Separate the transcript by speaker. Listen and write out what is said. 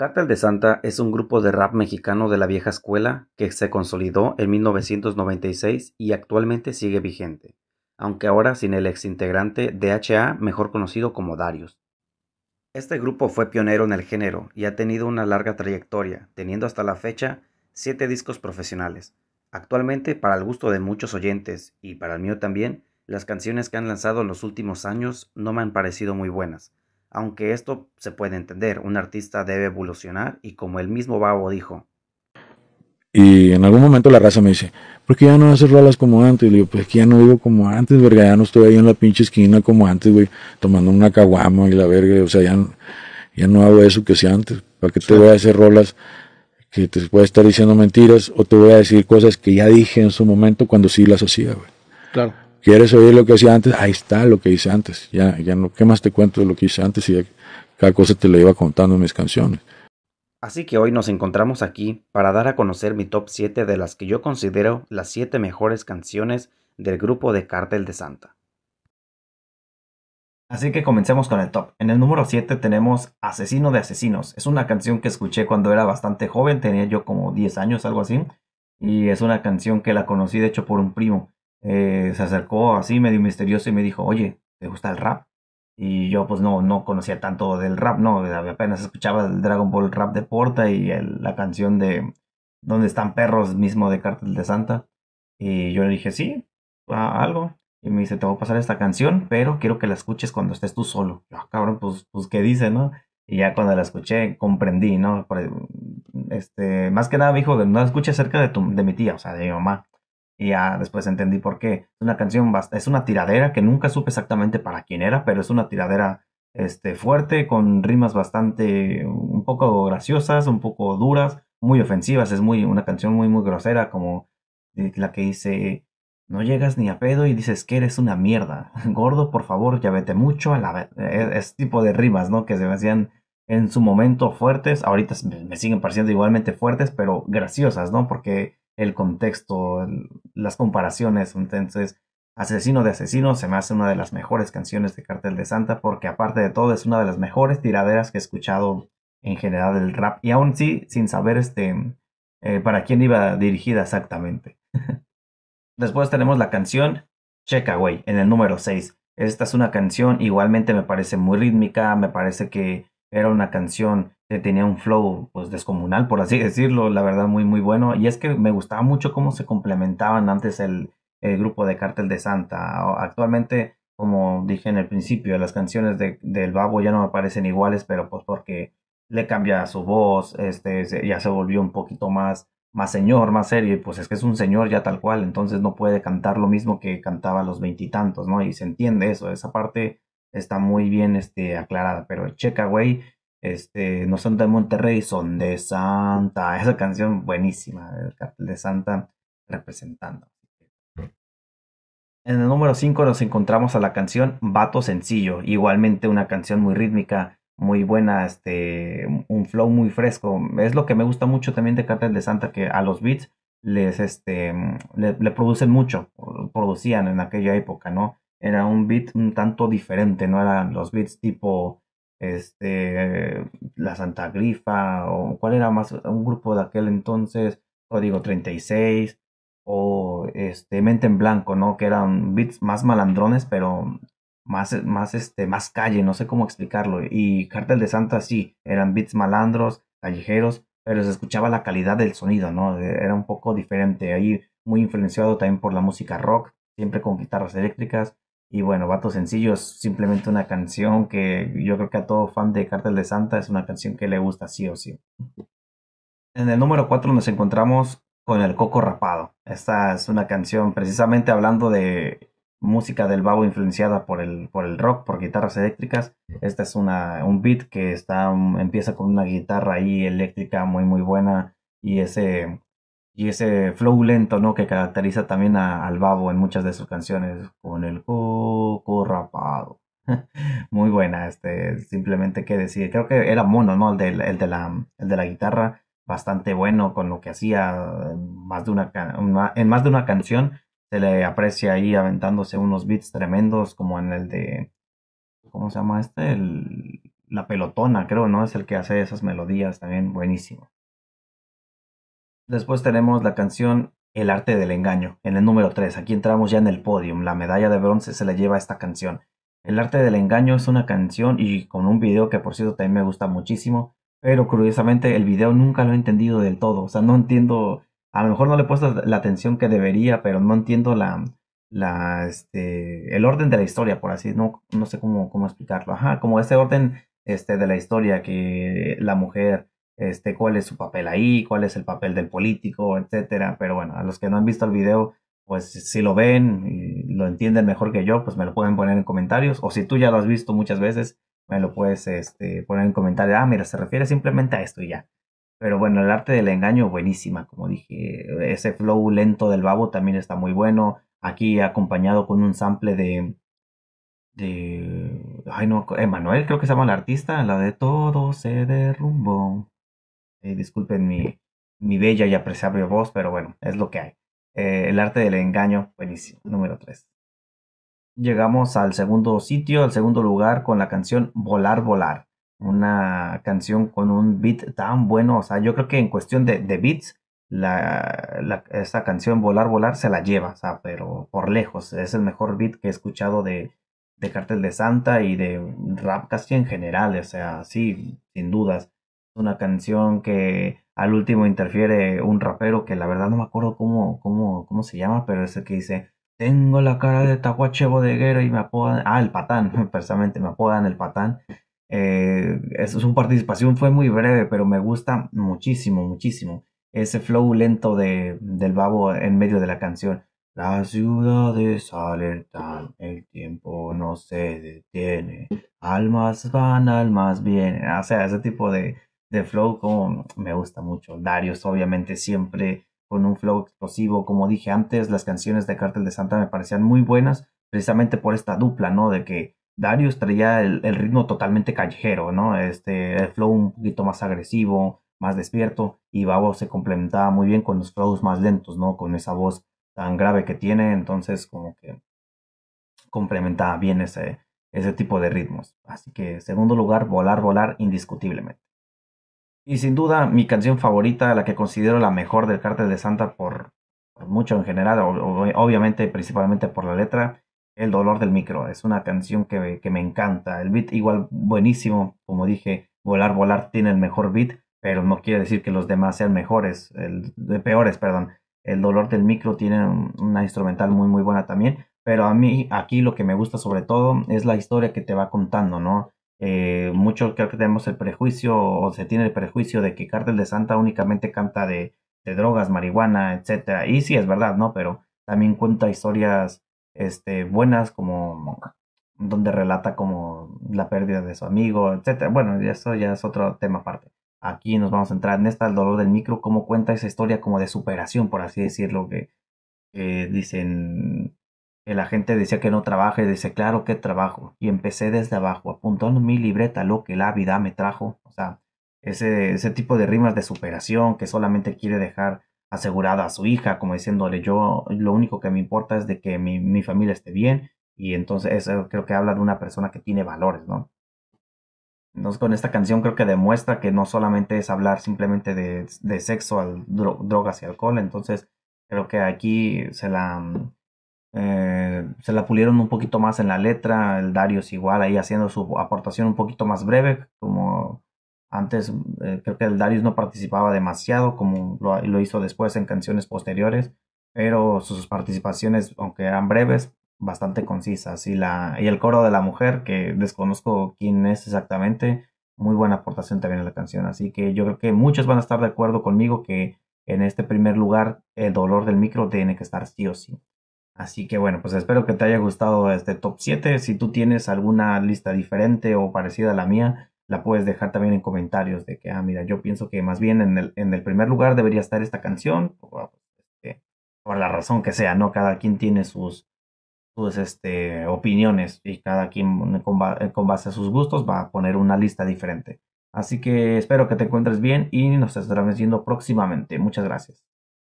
Speaker 1: Cártel de Santa es un grupo de rap mexicano de la vieja escuela que se consolidó en 1996 y actualmente sigue vigente, aunque ahora sin el exintegrante DHA, mejor conocido como Darius. Este grupo fue pionero en el género y ha tenido una larga trayectoria, teniendo hasta la fecha 7 discos profesionales. Actualmente, para el gusto de muchos oyentes y para el mío también, las canciones que han lanzado en los últimos años no me han parecido muy buenas aunque esto se puede entender, un artista debe evolucionar y como el mismo Babo dijo. Y en algún momento la raza me dice, ¿por qué ya no haces rolas como antes? Y le digo, pues que ya no digo como antes, verga, ya no estoy ahí en la pinche esquina como antes, güey, tomando una caguama y la verga, o sea, ya, ya no hago eso que hacía antes. ¿Para qué te voy a hacer rolas que te puede estar diciendo mentiras o te voy a decir cosas que ya dije en su momento cuando sí las hacía, güey? Claro. ¿Quieres oír lo que hacía antes? Ahí está lo que hice antes. Ya, ya no, ¿qué más te cuento de lo que hice antes? Y cada cosa te lo iba contando en mis canciones. Así que hoy nos encontramos aquí para dar a conocer mi top 7 de las que yo considero las 7 mejores canciones del grupo de Cartel de Santa. Así que comencemos con el top. En el número 7 tenemos Asesino de Asesinos. Es una canción que escuché cuando era bastante joven, tenía yo como 10 años, algo así. Y es una canción que la conocí de hecho por un primo. Eh, se acercó así medio misterioso y me dijo, oye, ¿te gusta el rap? Y yo pues no, no conocía tanto del rap, no, apenas escuchaba el Dragon Ball rap de Porta y la canción de Donde están perros mismo de Cartel de Santa. Y yo le dije, sí, algo. Y me dice, te voy a pasar esta canción, pero quiero que la escuches cuando estés tú solo. Ah, cabrón, pues, pues, ¿qué dice, no? Y ya cuando la escuché, comprendí, ¿no? Este, más que nada me dijo, no la escuches cerca de, de mi tía, o sea, de mi mamá. Y ya después entendí por qué. Es una canción, es una tiradera que nunca supe exactamente para quién era, pero es una tiradera este, fuerte, con rimas bastante, un poco graciosas, un poco duras, muy ofensivas. Es muy, una canción muy, muy grosera, como la que dice, no llegas ni a pedo y dices que eres una mierda. Gordo, por favor, ya vete mucho a la... E-, e-, es, tipo de rimas, ¿no? Que se me hacían en su momento fuertes, ahorita me siguen pareciendo igualmente fuertes, pero graciosas, ¿no? Porque el contexto, las comparaciones. Entonces, Asesino de Asesino se me hace una de las mejores canciones de Cartel de Santa porque aparte de todo es una de las mejores tiraderas que he escuchado en general del rap y aún sí sin saber este eh, para quién iba dirigida exactamente. Después tenemos la canción Away en el número 6. Esta es una canción igualmente me parece muy rítmica, me parece que era una canción eh, tenía un flow pues descomunal, por así decirlo, la verdad muy muy bueno. Y es que me gustaba mucho cómo se complementaban antes el, grupo de Cártel de Santa. Actualmente, como dije en el principio, las canciones del Babo ya no me parecen iguales, pero pues porque le cambia su voz, este, ya se volvió un poquito más, más señor, más serio, y pues es que es un señor ya tal cual, entonces no puede cantar lo mismo que cantaba los veintitantos, ¿no? Y se entiende eso, esa parte está muy bien este, aclarada, pero el Checa, güey, este, no son de Monterrey, son de Santa. Esa canción buenísima, el cartel de Santa representando. En el número 5 nos encontramos a la canción Vato Sencillo, igualmente una canción muy rítmica, muy buena, este, un flow muy fresco. Es lo que me gusta mucho también de Cartel de Santa, que a los beats les, este, le, le producen mucho, producían en aquella época, ¿no? Era un beat un tanto diferente, no eran los beats tipo este, la Santa Grifa, o cuál era más, un grupo de aquel entonces, o digo 36, o este, Mente en Blanco, ¿no? Que eran beats más malandrones, pero más, más, este, más calle, no sé cómo explicarlo. Y Cartel de Santa sí, eran beats malandros, callejeros, pero se escuchaba la calidad del sonido, ¿no? Era un poco diferente, ahí muy influenciado también por la música rock, siempre con guitarras eléctricas, y bueno, Vato Sencillo es simplemente una canción que yo creo que a todo fan de Cartel de Santa es una canción que le gusta sí o sí. En el número 4 nos encontramos con El Coco Rapado. Esta es una canción precisamente hablando de música del babo influenciada por el, por el rock, por guitarras eléctricas. Esta es una, un beat que está, empieza con una guitarra ahí eléctrica muy muy buena y ese y ese flow lento, ¿no? Que caracteriza también a, al Babo en muchas de sus canciones, con el coco rapado. Muy buena, este, simplemente que decir, creo que era mono, ¿no? El de, la, de la guitarra, bastante bueno con lo que hacía en más de una, en más de una canción, se le aprecia ahí aventándose unos beats tremendos, como en el de, ¿cómo se llama este? la pelotona, creo, ¿no? Es el que hace esas melodías también, buenísimo. Después tenemos la canción El arte del engaño, en el número 3. Aquí entramos ya en el podium. La medalla de bronce se la lleva esta canción. El arte del engaño es una canción y con un video que por cierto también me gusta muchísimo. Pero curiosamente el video nunca lo he entendido del todo. O sea, no entiendo. A lo mejor no le he puesto la atención que debería, pero no entiendo la, la, este, el orden de la historia, por así, no, no sé cómo, cómo explicarlo. Ajá, como ese orden este, de la historia que la mujer este, cuál es su papel ahí, cuál es el papel del político, etcétera. Pero bueno, a los que no han visto el video, pues si lo ven y lo entienden mejor que yo, pues me lo pueden poner en comentarios. O si tú ya lo has visto muchas veces, me lo puedes este, poner en comentarios. Ah, mira, se refiere simplemente a esto y ya. Pero bueno, el arte del engaño, buenísima, como dije. Ese flow lento del babo también está muy bueno. Aquí acompañado con un sample de. de. Ay, no, Emanuel, creo que se llama el artista. La de todo se derrumbó. Eh, disculpen mi, bella y apreciable voz, pero bueno, es lo que hay. Eh, el arte del engaño, buenísimo, número 3. Llegamos al segundo sitio, al segundo lugar, con la canción Volar, Volar. Una canción con un beat tan bueno, o sea, yo creo que en cuestión de, beats, la, esta canción Volar, Volar se la lleva, o sea, pero por lejos, es el mejor beat que he escuchado de, de Cartel de Santa y de rap casi en general, o sea, sí, sin dudas una canción que al último interfiere un rapero que la verdad no me acuerdo cómo, cómo, cómo se llama, pero es el que dice, tengo la cara de Tahuache bodeguero y me apodan, ah, el patán, precisamente me apodan el patán. Eh, es su participación fue muy breve, pero me gusta muchísimo, muchísimo. Ese flow lento de, del babo en medio de la canción. Las ciudades alertan, el tiempo no se detiene, almas van, almas vienen. O sea, ese tipo de, de flow como me gusta mucho. Darius, obviamente, siempre con un flow explosivo. Como dije antes, las canciones de Cartel de Santa me parecían muy buenas, precisamente por esta dupla, ¿no? De que Darius traía el, el ritmo totalmente callejero, ¿no? Este, el flow un poquito más agresivo, más despierto, y Babo se complementaba muy bien con los flows más lentos, ¿no? Con esa voz tan grave que tiene, entonces como que complementaba bien ese, ese tipo de ritmos. Así que, segundo lugar, volar, volar, indiscutiblemente. Y sin duda, mi canción favorita, la que considero la mejor del Cártel de Santa por, mucho en general, obviamente principalmente por la letra, El dolor del micro. Es una canción que, me encanta. El beat igual buenísimo, como dije, Volar Volar tiene el mejor beat, pero no quiere decir que los demás sean mejores, el, peores, perdón. El dolor del micro tiene una instrumental muy muy buena también, pero a mí aquí lo que me gusta sobre todo es la historia que te va contando, ¿no? Eh, muchos creo que tenemos el prejuicio o se tiene el prejuicio de que Cártel de Santa únicamente canta de, drogas, marihuana, etcétera. Y sí, es verdad, ¿no? Pero también cuenta historias este, buenas como donde relata como la pérdida de su amigo, etcétera. Bueno, eso ya es otro tema aparte. Aquí nos vamos a entrar en esta, el dolor del micro, cómo cuenta esa historia como de superación, por así decirlo, que dicen eh, la gente decía que no trabaje, dice, claro que trabajo. Y empecé desde abajo, apuntando en mi libreta lo que la vida me trajo. O sea, ese, ese tipo de rimas de superación que solamente quiere dejar asegurada a su hija, como diciéndole, yo lo único que me importa es de que mi, familia esté bien. Y entonces eso creo que habla de una persona que tiene valores, ¿no? Entonces con esta canción creo que demuestra que no solamente es hablar simplemente de, sexo, al, drogas y alcohol. Entonces creo que aquí se la mm, eh, se la pulieron un poquito más en la letra, el Darius igual ahí haciendo su aportación un poquito más breve, como antes eh, creo que el Darius no participaba demasiado como lo, hizo después en canciones posteriores, pero sus participaciones, aunque eran breves, bastante concisas. Y, la, y el coro de la mujer, que desconozco quién es exactamente, muy buena aportación también a la canción. Así que yo creo que muchos van a estar de acuerdo conmigo que en este primer lugar el dolor del micro tiene que estar sí o sí. Así que bueno, pues espero que te haya gustado este top 7. Si tú tienes alguna lista diferente o parecida a la mía, la puedes dejar también en comentarios de que, ah, mira, yo pienso que más bien en el, en el primer lugar debería estar esta canción, ah, pues, este, por, la razón que sea, ¿no? Cada quien tiene sus, este, opiniones y cada quien con, con base a sus gustos va a poner una lista diferente. Así que espero que te encuentres bien y nos estaremos viendo próximamente. Muchas gracias.